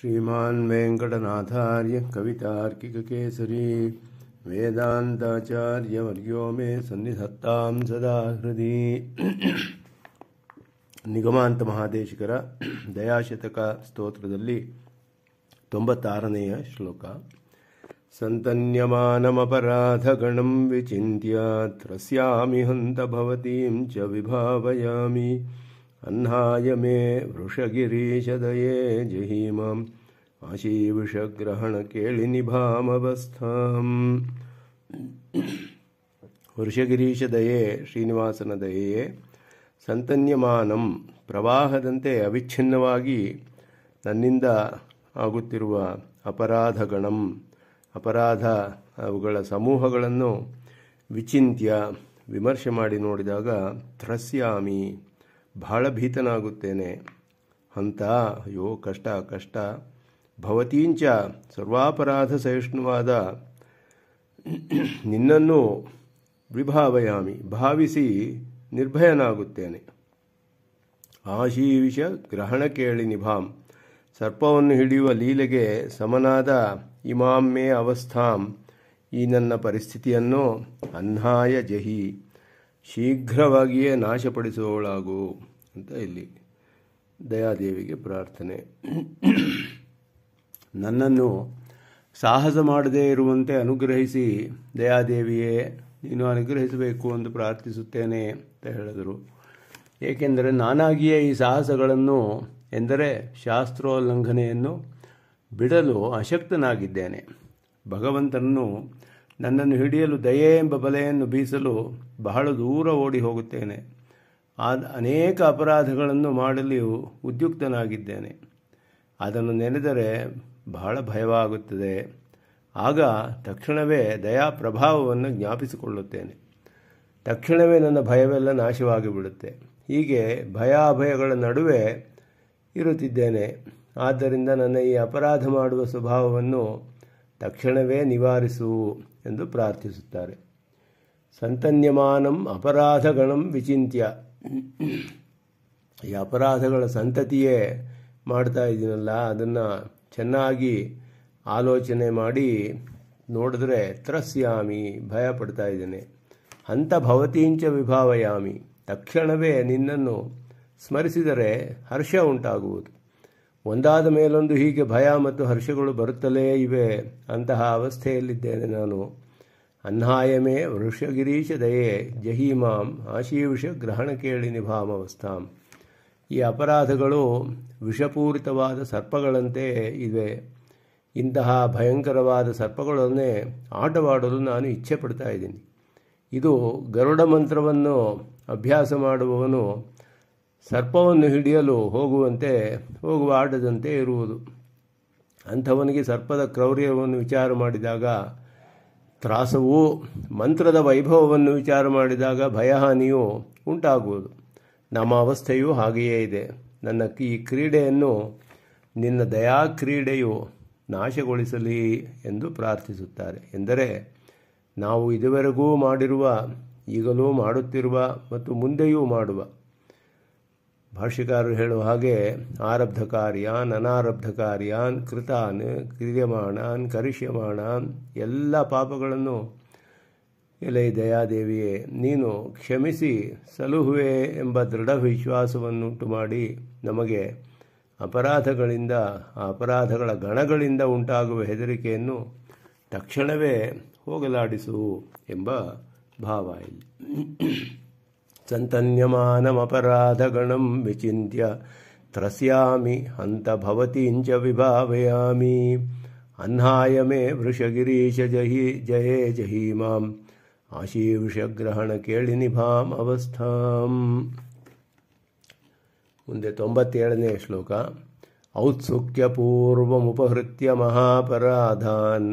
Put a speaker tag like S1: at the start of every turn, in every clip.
S1: श्रीमान वेंकटनाथार्य कवितार्किक केसरी मे सन्निधत्ता सदा हृदय निगमांत महादेशकर दयाशतक स्तोत्र तोबत्तारनेय श्लोक सन्तन्यमानमपराधगणं विचिन्त्य त्रस्यामि हन्त ಅನ್ಹಾಯ ಮೇ ವೃಷಗಿರೀಶದಯೇ ಜಹಿ ಆಶೀವಿಷ ಗ್ರಹಣ ಕೇಳಿ ನಿಭಾಮವಸ್ಥಾಂ ವೃಷಗಿರೀಶದಯೇ ಶ್ರೀನಿವಾಸನ ದಯೆಯೇ ಸಂತನ್ಯಮಾನಂ ಪ್ರವಾಹದಂತೆ ಅವಿಚ್ಛಿನ್ನವಾಗಿ ನನ್ನಿಂದ ಆಗುತ್ತಿರುವ ಅಪರಾಧಗಣಂ ಅಪರಾಧ ಅವುಗಳ ಸಮೂಹಗಳನ್ನು ವಿಚಿಂತ್ಯ ವಿಮರ್ಶೆ ಮಾಡಿ ನೋಡಿದಾಗ ಥ್ರಸ್ಯಾಮಿ ಭಾಳ ಭೀತನಾಗುತ್ತೇನೆ ಅಂತ ಅಯ್ಯೋ ಕಷ್ಟ ಕಷ್ಟ ಭವತೀಂಚ ಸರ್ವಾಪರಾಧ ಸಹಿಷ್ಣುವಾದ ನಿನ್ನನ್ನು ವಿಭಾವಯಾಮಿ ಭಾವಿಸಿ ನಿರ್ಭಯನಾಗುತ್ತೇನೆ ಆಶೀವಿಷ ಗ್ರಹಣ ಕೇಳಿ ನಿಭಾಂ ಸರ್ಪವನ್ನು ಹಿಡಿಯುವ ಲೀಲೆಗೆ ಸಮನಾದ ಮೇ ಅವಸ್ಥಾಂ ಈ ನನ್ನ ಪರಿಸ್ಥಿತಿಯನ್ನು ಅನ್ಹಾಯ ಜಹಿ ಶೀಘ್ರವಾಗಿಯೇ ನಾಶಪಡಿಸುವವಳಾಗು ಅಂತ ಇಲ್ಲಿ ದಯಾದೇವಿಗೆ ಪ್ರಾರ್ಥನೆ ನನ್ನನ್ನು ಸಾಹಸ ಮಾಡದೇ ಇರುವಂತೆ ಅನುಗ್ರಹಿಸಿ ದಯಾದೇವಿಯೇ ನೀನು ಅನುಗ್ರಹಿಸಬೇಕು ಎಂದು ಪ್ರಾರ್ಥಿಸುತ್ತೇನೆ ಅಂತ ಹೇಳಿದರು ಏಕೆಂದರೆ ನಾನಾಗಿಯೇ ಈ ಸಾಹಸಗಳನ್ನು ಎಂದರೆ ಶಾಸ್ತ್ರೋಲ್ಲಂಘನೆಯನ್ನು ಬಿಡಲು ಅಶಕ್ತನಾಗಿದ್ದೇನೆ ಭಗವಂತನನ್ನು ನನ್ನನ್ನು ಹಿಡಿಯಲು ದಯೆ ಎಂಬ ಬಲೆಯನ್ನು ಬೀಸಲು ಬಹಳ ದೂರ ಓಡಿ ಹೋಗುತ್ತೇನೆ ಆದ ಅನೇಕ ಅಪರಾಧಗಳನ್ನು ಮಾಡಲು ಉದ್ಯುಕ್ತನಾಗಿದ್ದೇನೆ ಅದನ್ನು ನೆನೆದರೆ ಬಹಳ ಭಯವಾಗುತ್ತದೆ ಆಗ ತಕ್ಷಣವೇ ದಯಾ ಪ್ರಭಾವವನ್ನು ಜ್ಞಾಪಿಸಿಕೊಳ್ಳುತ್ತೇನೆ ತಕ್ಷಣವೇ ನನ್ನ ಭಯವೆಲ್ಲ ನಾಶವಾಗಿಬಿಡುತ್ತೆ ಹೀಗೆ ಭಯ ನಡುವೆ ಇರುತ್ತಿದ್ದೇನೆ ಆದ್ದರಿಂದ ನನ್ನ ಈ ಅಪರಾಧ ಮಾಡುವ ಸ್ವಭಾವವನ್ನು ತಕ್ಷಣವೇ ನಿವಾರಿಸು ಎಂದು ಪ್ರಾರ್ಥಿಸುತ್ತಾರೆ ಸಂತನ್ಯಮಾನಂ ಅಪರಾಧಗಣಂ ವಿಚಿಂತ್ಯ ಈ ಅಪರಾಧಗಳ ಸಂತತಿಯೇ ಮಾಡ್ತಾ ಇದ್ದೀನಲ್ಲ ಅದನ್ನು ಚೆನ್ನಾಗಿ ಆಲೋಚನೆ ಮಾಡಿ ನೋಡಿದ್ರೆ ತ್ರಸ್ಯಾಮಿ ಭಯ ಪಡ್ತಾ ಇದ್ದೇನೆ ಅಂಥ ಭವತೀಂಚ ವಿಭಾವಯಾಮಿ ತಕ್ಷಣವೇ ನಿನ್ನನ್ನು ಸ್ಮರಿಸಿದರೆ ಹರ್ಷ ಉಂಟಾಗುವುದು ಒಂದಾದ ಮೇಲೊಂದು ಹೀಗೆ ಭಯ ಮತ್ತು ಹರ್ಷಗಳು ಬರುತ್ತಲೇ ಇವೆ ಅಂತಹ ಅವಸ್ಥೆಯಲ್ಲಿದ್ದೇನೆ ನಾನು ಅನ್ನಾಯಮೇ ವೃಷಗಿರೀಶ ದಯೆ ಜಹೀಮಾಂ ಆಶೀವಿಷ ಗ್ರಹಣ ಕೇಳಿ ನಿಭಾಮವಸ್ಥಾಂ ಈ ಅಪರಾಧಗಳು ವಿಷಪೂರಿತವಾದ ಸರ್ಪಗಳಂತೆ ಇವೆ ಇಂತಹ ಭಯಂಕರವಾದ ಸರ್ಪಗಳನ್ನೇ ಆಟವಾಡಲು ನಾನು ಇಚ್ಛೆ ಪಡ್ತಾ ಇದ್ದೀನಿ ಇದು ಗರುಡ ಮಂತ್ರವನ್ನು ಅಭ್ಯಾಸ ಮಾಡುವವನು ಸರ್ಪವನ್ನು ಹಿಡಿಯಲು ಹೋಗುವಂತೆ ಹೋಗುವ ಆಡದಂತೆ ಇರುವುದು ಅಂಥವನಿಗೆ ಸರ್ಪದ ಕ್ರೌರ್ಯವನ್ನು ವಿಚಾರ ಮಾಡಿದಾಗ ತ್ರಾಸವು ಮಂತ್ರದ ವೈಭವವನ್ನು ವಿಚಾರ ಮಾಡಿದಾಗ ಭಯಹಾನಿಯು ಉಂಟಾಗುವುದು ನಮ್ಮ ಅವಸ್ಥೆಯೂ ಹಾಗೆಯೇ ಇದೆ ನನ್ನ ಈ ಕ್ರೀಡೆಯನ್ನು ನಿನ್ನ ದಯಾ ಕ್ರೀಡೆಯು ನಾಶಗೊಳಿಸಲಿ ಎಂದು ಪ್ರಾರ್ಥಿಸುತ್ತಾರೆ ಎಂದರೆ ನಾವು ಇದುವರೆಗೂ ಮಾಡಿರುವ ಈಗಲೂ ಮಾಡುತ್ತಿರುವ ಮತ್ತು ಮುಂದೆಯೂ ಮಾಡುವ ಭಾಷ್ಯಕಾರರು ಹೇಳುವ ಹಾಗೆ ಆರಬ್ಧ ಕಾರ್ಯಾನ್ ಅನಾರಬ್ಧ ಕಾರ್ಯಾನ್ ಕೃತಾನ್ ಕ್ರಿಯಮಾಣಾನ್ ಕರಿಷ್ಯಮಾಣಾನ್ ಎಲ್ಲ ಪಾಪಗಳನ್ನು ಎಲೈ ದಯಾದೇವಿಯೇ ನೀನು ಕ್ಷಮಿಸಿ ಸಲುಹುವೆ ಎಂಬ ದೃಢ ವಿಶ್ವಾಸವನ್ನುಂಟು ಮಾಡಿ ನಮಗೆ ಅಪರಾಧಗಳಿಂದ ಅಪರಾಧಗಳ ಗಣಗಳಿಂದ ಉಂಟಾಗುವ ಹೆದರಿಕೆಯನ್ನು ತಕ್ಷಣವೇ ಹೋಗಲಾಡಿಸು ಎಂಬ ಭಾವ ಇಲ್ಲಿ सन्तन्यमानमपराधगणं विचिन्त्य त्रस्यामि हन्त भवतीं च विभावयामि अह्नाय मे वृषगिरीश जये जहीमाम् आशीर्षग्रहणकेलिनिभामवस्थाम्बत्य श्लोक औत्सुक्यपूर्वमुपहृत्य महापराधान्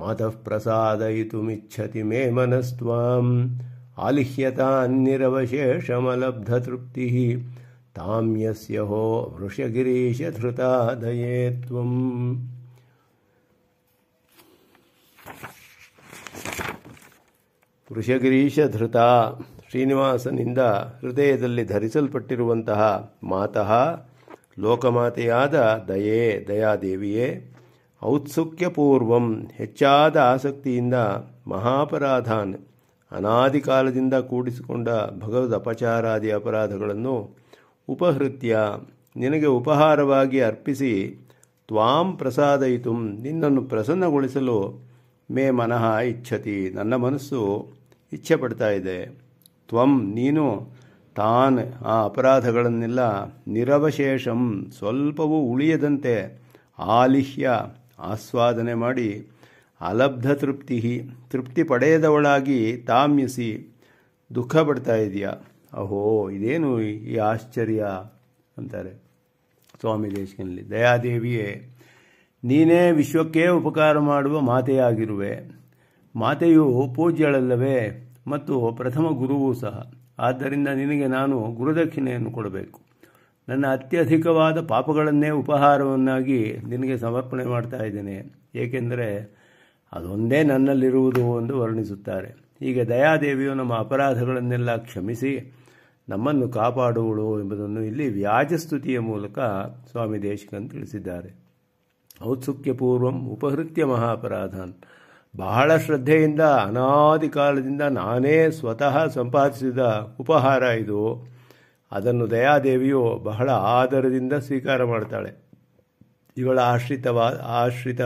S1: मातः प्रसादयितुमिच्छति मे मनस्त्वाम् आलिह्यतान्निरवशेषमलब्धतृप्तिः तां यस्य हो वृषगिरीशधृता दये त्वम् ವೃಷಗಿರೀಶಧೃತ ಶ್ರೀನಿವಾಸನಿಂದ ಹೃದಯದಲ್ಲಿ ಧರಿಸಲ್ಪಟ್ಟಿರುವಂತಹ ಮಾತಃ ಲೋಕಮಾತೆಯಾದ ದಯೆ ದಯಾದೇವಿಯೇ ಔತ್ಸುಕ್ಯಪೂರ್ವಂ ಹೆಚ್ಚಾದ ಆಸಕ್ತಿಯಿಂದ ಮಹಾಪರಾಧಾನ್ ಅನಾದಿ ಕಾಲದಿಂದ ಕೂಡಿಸಿಕೊಂಡ ಭಗವದ್ ಅಪಚಾರಾದಿ ಅಪರಾಧಗಳನ್ನು ಉಪಹೃತ್ಯ ನಿನಗೆ ಉಪಹಾರವಾಗಿ ಅರ್ಪಿಸಿ ತ್ವಾಂ ಪ್ರಸಾದಯಿತು ನಿನ್ನನ್ನು ಪ್ರಸನ್ನಗೊಳಿಸಲು ಮೇ ಮನಃ ಇಚ್ಛತಿ ನನ್ನ ಮನಸ್ಸು ಇಚ್ಛೆ ಪಡ್ತಾ ಇದೆ ತ್ವಂ ನೀನು ತಾನ್ ಆ ಅಪರಾಧಗಳನ್ನೆಲ್ಲ ನಿರವಶೇಷಂ ಸ್ವಲ್ಪವೂ ಉಳಿಯದಂತೆ ಆಲಿಹ್ಯ ಆಸ್ವಾದನೆ ಮಾಡಿ ಅಲಬ್ಧ ತೃಪ್ತಿ ತೃಪ್ತಿ ಪಡೆಯದವಳಾಗಿ ತಾಮ್ಯಸಿ ದುಃಖ ಪಡ್ತಾ ಇದೆಯಾ ಅಹೋ ಇದೇನು ಈ ಆಶ್ಚರ್ಯ ಅಂತಾರೆ ಸ್ವಾಮಿ ದೇಶಕನಲ್ಲಿ ದಯಾದೇವಿಯೇ ನೀನೇ ವಿಶ್ವಕ್ಕೇ ಉಪಕಾರ ಮಾಡುವ ಮಾತೆಯಾಗಿರುವೆ ಮಾತೆಯು ಪೂಜ್ಯಳಲ್ಲವೇ ಮತ್ತು ಪ್ರಥಮ ಗುರುವೂ ಸಹ ಆದ್ದರಿಂದ ನಿನಗೆ ನಾನು ಗುರುದಕ್ಷಿಣೆಯನ್ನು ಕೊಡಬೇಕು ನನ್ನ ಅತ್ಯಧಿಕವಾದ ಪಾಪಗಳನ್ನೇ ಉಪಹಾರವನ್ನಾಗಿ ನಿನಗೆ ಸಮರ್ಪಣೆ ಮಾಡ್ತಾ ಇದ್ದೇನೆ ಏಕೆಂದರೆ ಅದೊಂದೇ ನನ್ನಲ್ಲಿರುವುದು ಎಂದು ವರ್ಣಿಸುತ್ತಾರೆ ಹೀಗೆ ದಯಾದೇವಿಯು ನಮ್ಮ ಅಪರಾಧಗಳನ್ನೆಲ್ಲ ಕ್ಷಮಿಸಿ ನಮ್ಮನ್ನು ಕಾಪಾಡುವಳು ಎಂಬುದನ್ನು ಇಲ್ಲಿ ವ್ಯಾಜಸ್ತುತಿಯ ಮೂಲಕ ಸ್ವಾಮಿ ದೇಶಿಕನ್ ತಿಳಿಸಿದ್ದಾರೆ ಔತ್ಸುಕ್ಯ ಪೂರ್ವಂ ಉಪಹೃತ್ಯ ಮಹಾಪರಾಧಾನ್ ಬಹಳ ಶ್ರದ್ಧೆಯಿಂದ ಅನಾದಿ ಕಾಲದಿಂದ ನಾನೇ ಸ್ವತಃ ಸಂಪಾದಿಸಿದ ಉಪಹಾರ ಇದು ಅದನ್ನು ದಯಾದೇವಿಯು ಬಹಳ ಆದರದಿಂದ ಸ್ವೀಕಾರ ಮಾಡ್ತಾಳೆ ಇವಳ ಆಶ್ರಿತವಾದ ಆಶ್ರಿತ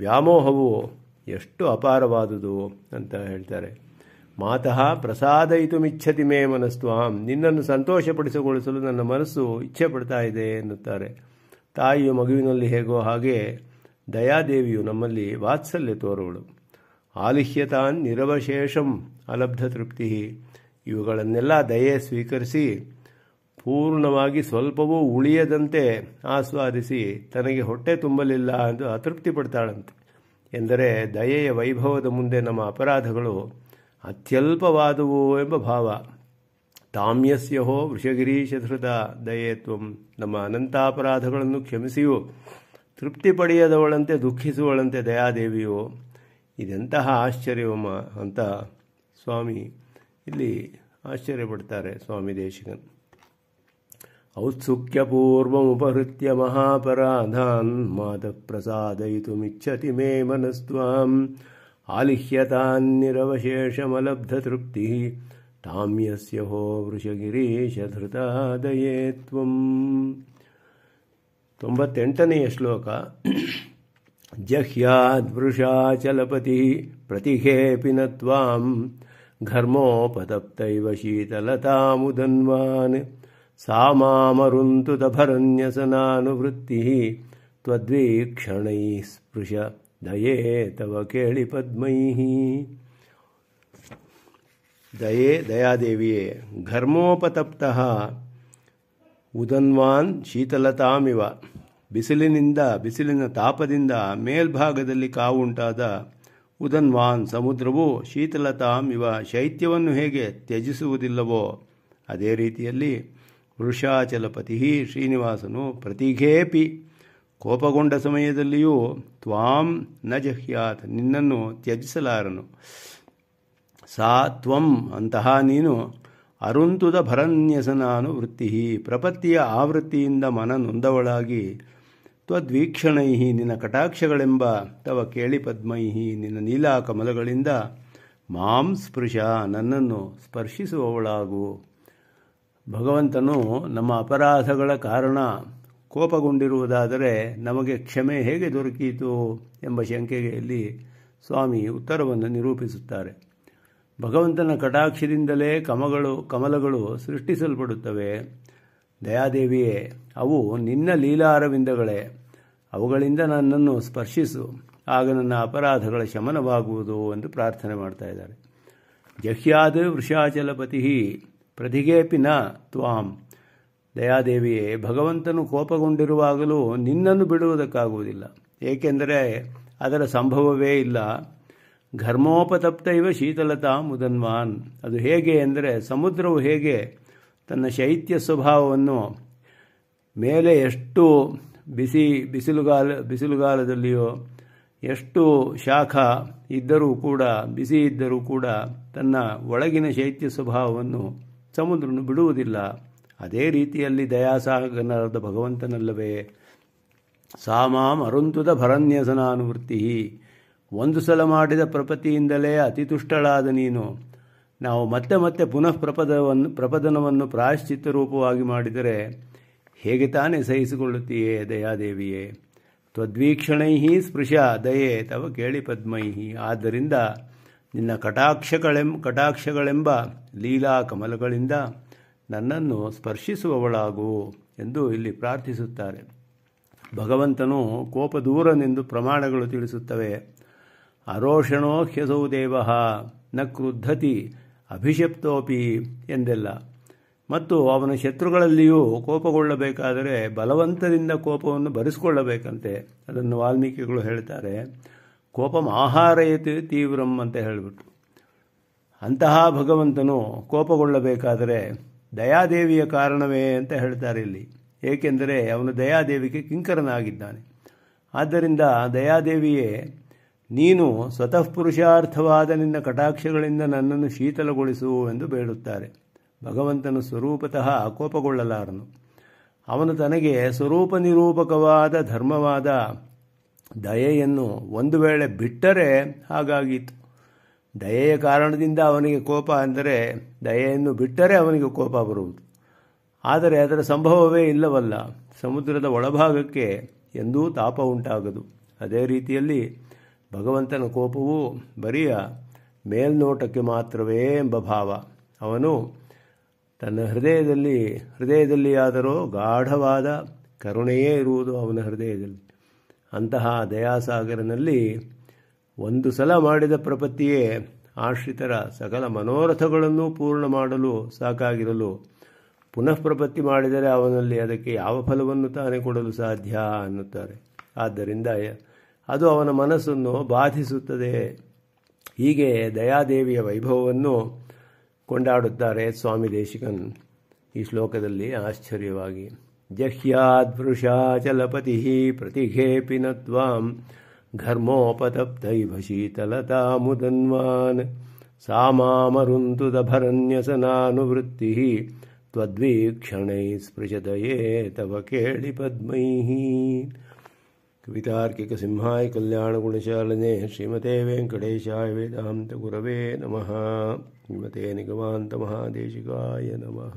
S1: ವ್ಯಾಮೋಹವು ಎಷ್ಟು ಅಪಾರವಾದುದು ಅಂತ ಹೇಳ್ತಾರೆ ಮಾತಃ ಪ್ರಸಾದಯಿತುಮಿಚ್ಛತಿ ಮೇ ಮನಸ್ತ್ವಾಂ ನಿನ್ನನ್ನು ಸಂತೋಷಪಡಿಸಗೊಳಿಸಲು ನನ್ನ ಮನಸ್ಸು ಇಚ್ಛೆ ಪಡ್ತಾ ಇದೆ ಎನ್ನುತ್ತಾರೆ ತಾಯಿಯು ಮಗುವಿನಲ್ಲಿ ಹೇಗೋ ಹಾಗೆ ದಯಾದೇವಿಯು ನಮ್ಮಲ್ಲಿ ವಾತ್ಸಲ್ಯ ತೋರುವಳು ಆಲಿಹ್ಯತಾನ್ ನಿರವಶೇಷಂ ಅಲಬ್ಧ ತೃಪ್ತಿ ಇವುಗಳನ್ನೆಲ್ಲ ದಯೆ ಸ್ವೀಕರಿಸಿ ಪೂರ್ಣವಾಗಿ ಸ್ವಲ್ಪವೂ ಉಳಿಯದಂತೆ ಆಸ್ವಾದಿಸಿ ತನಗೆ ಹೊಟ್ಟೆ ತುಂಬಲಿಲ್ಲ ಎಂದು ಅತೃಪ್ತಿ ಪಡ್ತಾಳಂತೆ ಎಂದರೆ ದಯೆಯ ವೈಭವದ ಮುಂದೆ ನಮ್ಮ ಅಪರಾಧಗಳು ಅತ್ಯಲ್ಪವಾದವು ಎಂಬ ಭಾವ ತಾಮ್ಯಸ್ಯಹೋ ವೃಷಗಿರೀಶಧೃತ ದಯೇತ್ವಂ ನಮ್ಮ ಅನಂತಾಪರಾಧಗಳನ್ನು ಕ್ಷಮಿಸಿಯೋ ತೃಪ್ತಿ ಪಡೆಯದವಳಂತೆ ದುಃಖಿಸುವಳಂತೆ ದಯಾದೇವಿಯೋ ಇದೆಂತಹ ಆಶ್ಚರ್ಯವಮ್ಮ ಅಂತ ಸ್ವಾಮಿ ಇಲ್ಲಿ ಆಶ್ಚರ್ಯಪಡ್ತಾರೆ ಸ್ವಾಮಿ ದೇಶಿಗನ್ औत्सुक्यपूर्वमुपहृत्य महापराधान् प्रसाद मे मनस्त्वाम् आलिह्यतान्निरवशेषमलब्धतृप्तिः तां यस्य हो ವೃಷಗಿರೀಶಧೃತಾದಯೇ ತ್ವಂ ತೊಂಬತ್ತೆಂಟನೆಯ श्लोक ಜಹ್ಯಾದ್ವೃಷಾಚಲಪತಿ ಪ್ರತಿಹೇಪಿ ನ ತ್ವಾಂ ಘರ್ಮೋಪತಪ್ತೈವ ಶೀತಲತಾಮುದನ್ವಾನ್ ಸಾಮಾಮರುಂತು मामरुन्तु ಸ್ಪೃಶ ದಯೇ ತವ ಕೇಳಿ ಪದ್ಮೈ ದಯೇ ದಯಾದೇವಿಯೇ ಘರ್ಮೋಪತಪ್ತಃ ಉದನ್ವಾನ್ ಶೀತಲತಾಮಿವ ಬಿಸಿಲಿನಿಂದ ಬಿಸಿಲಿನ ತಾಪದಿಂದ ಮೇಲ್ಭಾಗದಲ್ಲಿ ಕಾವುಂಟಾದ ಉದನ್ವಾನ್ ಸಮುದ್ರವು ಶೀತಲತಾಂ ಇವ ಶೈತ್ಯವನ್ನು ಹೇಗೆ ತ್ಯಜಿಸುವುದಿಲ್ಲವೋ ಅದೇ ರೀತಿಯಲ್ಲಿ ವೃಷಾಚಲಪತಿ ಶ್ರೀನಿವಾಸನು ಪ್ರತಿಘೇಪಿ ಕೋಪಗೊಂಡ ಸಮಯದಲ್ಲಿಯೂ ತ್ವಾಂ ನ ಜಹ್ಯಾತ್ ನಿನ್ನನ್ನು ತ್ಯಜಿಸಲಾರನು ಸಾ ತ್ವಂ ಅಂತಹ ನೀನು ಅರುಂತುದ ಭರನ್ಯಸನಾನು ವೃತ್ತಿ ಪ್ರಪತ್ತಿಯ ಆವೃತ್ತಿಯಿಂದ ಮನ ನೊಂದವಳಾಗಿ ತ್ವದ್ವೀಕ್ಷಣೈ ನಿನ್ನ ಕಟಾಕ್ಷಗಳೆಂಬ ತವ ಕೇಳಿ ಪದ್ಮೈಹಿ ನಿನ್ನ ನೀಲಾ ಕಮಲಗಳಿಂದ ಮಾಂ ಸ್ಪೃಶ ನನ್ನನ್ನು ಸ್ಪರ್ಶಿಸುವವಳಾಗು ಭಗವಂತನು ನಮ್ಮ ಅಪರಾಧಗಳ ಕಾರಣ ಕೋಪಗೊಂಡಿರುವುದಾದರೆ ನಮಗೆ ಕ್ಷಮೆ ಹೇಗೆ ದೊರಕೀತು ಎಂಬ ಶಂಕೆಯಲ್ಲಿ ಸ್ವಾಮಿ ಉತ್ತರವನ್ನು ನಿರೂಪಿಸುತ್ತಾರೆ ಭಗವಂತನ ಕಟಾಕ್ಷದಿಂದಲೇ ಕಮಗಳು ಕಮಲಗಳು ಸೃಷ್ಟಿಸಲ್ಪಡುತ್ತವೆ ದಯಾದೇವಿಯೇ ಅವು ನಿನ್ನ ಲೀಲಾರವಿಂದಗಳೇ ಅವುಗಳಿಂದ ನನ್ನನ್ನು ಸ್ಪರ್ಶಿಸು ಆಗ ನನ್ನ ಅಪರಾಧಗಳ ಶಮನವಾಗುವುದು ಎಂದು ಪ್ರಾರ್ಥನೆ ಮಾಡ್ತಾ ಇದ್ದಾರೆ ಜಹ್ಯಾದ ವೃಷಾಚಲಪತಿ ಪ್ರದಿಗೇಪಿ ನ ತ್ವಾಂ ದಯಾದೇವಿಯೇ ಭಗವಂತನು ಕೋಪಗೊಂಡಿರುವಾಗಲೂ ನಿನ್ನನ್ನು ಬಿಡುವುದಕ್ಕಾಗುವುದಿಲ್ಲ ಏಕೆಂದರೆ ಅದರ ಸಂಭವವೇ ಇಲ್ಲ ಘರ್ಮೋಪತಪ್ತ ಇವ ಶೀತಲತಾ ಮುದನ್ವಾನ್ ಅದು ಹೇಗೆ ಅಂದರೆ ಸಮುದ್ರವು ಹೇಗೆ ತನ್ನ ಶೈತ್ಯ ಸ್ವಭಾವವನ್ನು ಮೇಲೆ ಎಷ್ಟು ಬಿಸಿ ಬಿಸಿಲುಗಾಲ ಬಿಸಿಲುಗಾಲದಲ್ಲಿಯೋ ಎಷ್ಟು ಶಾಖ ಇದ್ದರೂ ಕೂಡ ಬಿಸಿ ಇದ್ದರೂ ಕೂಡ ತನ್ನ ಒಳಗಿನ ಶೈತ್ಯ ಸ್ವಭಾವವನ್ನು ಸಮುದ್ರನು ಬಿಡುವುದಿಲ್ಲ ಅದೇ ರೀತಿಯಲ್ಲಿ ದಯಾಸಾಗನರಾದ ಭಗವಂತನಲ್ಲವೇ ಸಾಮಾಂ ಅರುಂತುದ ಭರನ್ಯಸನಾನುವೃತ್ತಿ ಒಂದು ಸಲ ಮಾಡಿದ ಪ್ರಪತಿಯಿಂದಲೇ ಅತಿತುಷ್ಟಳಾದ ನೀನು ನಾವು ಮತ್ತೆ ಮತ್ತೆ ಪುನಃ ಪ್ರಪದವನ್ನು ಪ್ರಪದನವನ್ನು ಪ್ರಾಯಶ್ಚಿತ್ತ ರೂಪವಾಗಿ ಮಾಡಿದರೆ ಹೇಗೆ ತಾನೇ ಸಹಿಸಿಕೊಳ್ಳುತ್ತೀಯೇ ದಯಾದೇವಿಯೇ ತ್ವದ್ವೀಕ್ಷಣೈ ಸ್ಪೃಶ ದಯೆ ತವ ಕೇಳಿ ಪದ್ಮೈಹಿ ಆದ್ದರಿಂದ ನಿನ್ನ ಕಟಾಕ್ಷಗಳೆಂ ಕಟಾಕ್ಷಗಳೆಂಬ ಲೀಲಾ ಕಮಲಗಳಿಂದ ನನ್ನನ್ನು ಸ್ಪರ್ಶಿಸುವವಳಾಗು ಎಂದು ಇಲ್ಲಿ ಪ್ರಾರ್ಥಿಸುತ್ತಾರೆ ಭಗವಂತನು ಕೋಪ ದೂರನೆಂದು ಪ್ರಮಾಣಗಳು ತಿಳಿಸುತ್ತವೆ ಅರೋಷಣೋ ಹ್ಯಸೌ ದೇವ ನ ಕ್ರುದ್ಧತಿ ಅಭಿಷಪ್ತೋಪಿ ಎಂದೆಲ್ಲ ಮತ್ತು ಅವನ ಶತ್ರುಗಳಲ್ಲಿಯೂ ಕೋಪಗೊಳ್ಳಬೇಕಾದರೆ ಬಲವಂತದಿಂದ ಕೋಪವನ್ನು ಭರಿಸಿಕೊಳ್ಳಬೇಕಂತೆ ಅದನ್ನು ವಾಲ್ಮೀಕಿಗಳು ಹೇಳ್ತಾರೆ ಕೋಪಂ ಆಹಾರಯತೆ ತೀವ್ರಂ ಅಂತ ಹೇಳಿಬಿಟ್ರು ಅಂತಹ ಭಗವಂತನು ಕೋಪಗೊಳ್ಳಬೇಕಾದರೆ ದಯಾದೇವಿಯ ಕಾರಣವೇ ಅಂತ ಹೇಳ್ತಾರೆ ಇಲ್ಲಿ ಏಕೆಂದರೆ ಅವನು ದಯಾದೇವಿಗೆ ಕಿಂಕರನಾಗಿದ್ದಾನೆ ಆದ್ದರಿಂದ ದಯಾದೇವಿಯೇ ನೀನು ಸ್ವತಃ ಪುರುಷಾರ್ಥವಾದ ನಿನ್ನ ಕಟಾಕ್ಷಗಳಿಂದ ನನ್ನನ್ನು ಶೀತಲಗೊಳಿಸು ಎಂದು ಬೇಡುತ್ತಾರೆ ಭಗವಂತನು ಸ್ವರೂಪತಃ ಕೋಪಗೊಳ್ಳಲಾರನು ಅವನು ತನಗೆ ಸ್ವರೂಪ ನಿರೂಪಕವಾದ ಧರ್ಮವಾದ ದಯೆಯನ್ನು ಒಂದು ವೇಳೆ ಬಿಟ್ಟರೆ ಹಾಗಾಗಿತ್ತು ದಯೆಯ ಕಾರಣದಿಂದ ಅವನಿಗೆ ಕೋಪ ಅಂದರೆ ದಯೆಯನ್ನು ಬಿಟ್ಟರೆ ಅವನಿಗೆ ಕೋಪ ಬರುವುದು ಆದರೆ ಅದರ ಸಂಭವವೇ ಇಲ್ಲವಲ್ಲ ಸಮುದ್ರದ ಒಳಭಾಗಕ್ಕೆ ಎಂದೂ ತಾಪ ಉಂಟಾಗದು ಅದೇ ರೀತಿಯಲ್ಲಿ ಭಗವಂತನ ಕೋಪವು ಬರಿಯ ಮೇಲ್ನೋಟಕ್ಕೆ ಮಾತ್ರವೇ ಎಂಬ ಭಾವ ಅವನು ತನ್ನ ಹೃದಯದಲ್ಲಿ ಹೃದಯದಲ್ಲಿ ಗಾಢವಾದ ಕರುಣೆಯೇ ಇರುವುದು ಅವನ ಹೃದಯದಲ್ಲಿ ಅಂತಹ ದಯಾಸಾಗರನಲ್ಲಿ ಒಂದು ಸಲ ಮಾಡಿದ ಪ್ರಪತ್ತಿಯೇ ಆಶ್ರಿತರ ಸಕಲ ಮನೋರಥಗಳನ್ನು ಪೂರ್ಣ ಮಾಡಲು ಸಾಕಾಗಿರಲು ಪುನಃ ಪ್ರಪತ್ತಿ ಮಾಡಿದರೆ ಅವನಲ್ಲಿ ಅದಕ್ಕೆ ಯಾವ ಫಲವನ್ನು ತಾನೇ ಕೊಡಲು ಸಾಧ್ಯ ಅನ್ನುತ್ತಾರೆ ಆದ್ದರಿಂದ ಅದು ಅವನ ಮನಸ್ಸನ್ನು ಬಾಧಿಸುತ್ತದೆ ಹೀಗೆ ದಯಾದೇವಿಯ ವೈಭವವನ್ನು ಕೊಂಡಾಡುತ್ತಾರೆ ಸ್ವಾಮಿ ದೇಶಿಕನ್ ಈ ಶ್ಲೋಕದಲ್ಲಿ ಆಶ್ಚರ್ಯವಾಗಿ जह्याद्वृषाचलपतिः प्रतिघेऽपि न त्वां घर्मोपतप्तैव शीतलतामुदन्वान् सा मामरुन्तु दभरन्यसनानुवृत्तिः त्वद्वीक्षणैः स्पृशतये तव केळिपद्मैः कवितार्किकसिंहाय कल्याणगुणशालने श्रीमते वेङ्कटेशाय वेदान्तगुरवे नमः श्रीमते निगमान्तमहादेशिकाय नमः